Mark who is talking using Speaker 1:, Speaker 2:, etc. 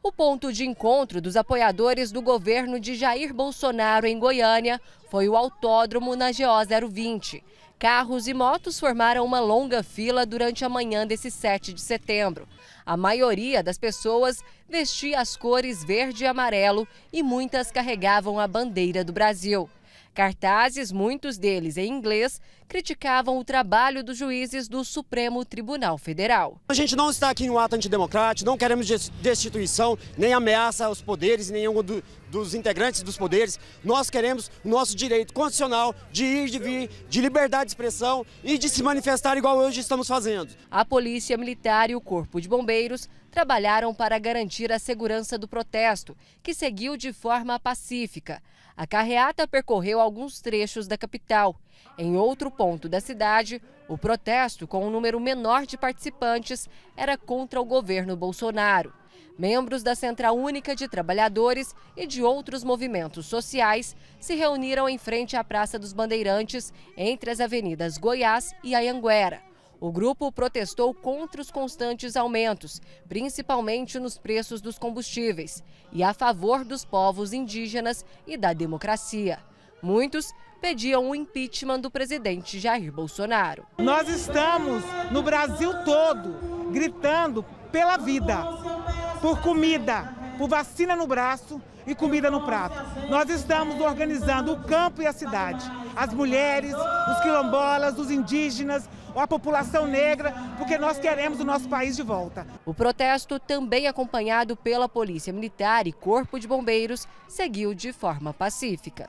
Speaker 1: O ponto de encontro dos apoiadores do governo de Jair Bolsonaro em Goiânia foi o autódromo na GO 020. Carros e motos formaram uma longa fila durante a manhã desse 7 de setembro. A maioria das pessoas vestia as cores verde e amarelo e muitas carregavam a bandeira do Brasil. Cartazes, muitos deles em inglês, criticavam o trabalho dos juízes do Supremo Tribunal Federal.
Speaker 2: A gente não está aqui em um ato antidemocrático, não queremos destituição, nem ameaça aos poderes, nenhum do, dos integrantes dos poderes. Nós queremos o nosso direito constitucional de ir, de vir, de liberdade de expressão e de se manifestar igual hoje estamos fazendo.
Speaker 1: A Polícia Militar e o Corpo de Bombeiros trabalharam para garantir a segurança do protesto, que seguiu de forma pacífica. A carreata percorreu alguns trechos da capital. Em outro ponto da cidade, o protesto, com um número menor de participantes, era contra o governo Bolsonaro. Membros da Central Única de Trabalhadores e de outros movimentos sociais se reuniram em frente à Praça dos Bandeirantes, entre as avenidas Goiás e Ayanguera. O grupo protestou contra os constantes aumentos, principalmente nos preços dos combustíveis, e a favor dos povos indígenas e da democracia. Muitos pediam o impeachment do presidente Jair Bolsonaro. Nós
Speaker 3: estamos no Brasil todo gritando pela vida, por comida, por vacina no braço e comida no prato. Nós estamos organizando o campo e a cidade. As mulheres, os quilombolas, os indígenas, a população negra, porque nós queremos o nosso país de volta.
Speaker 1: O protesto, também acompanhado pela Polícia Militar e Corpo de Bombeiros, seguiu de forma pacífica.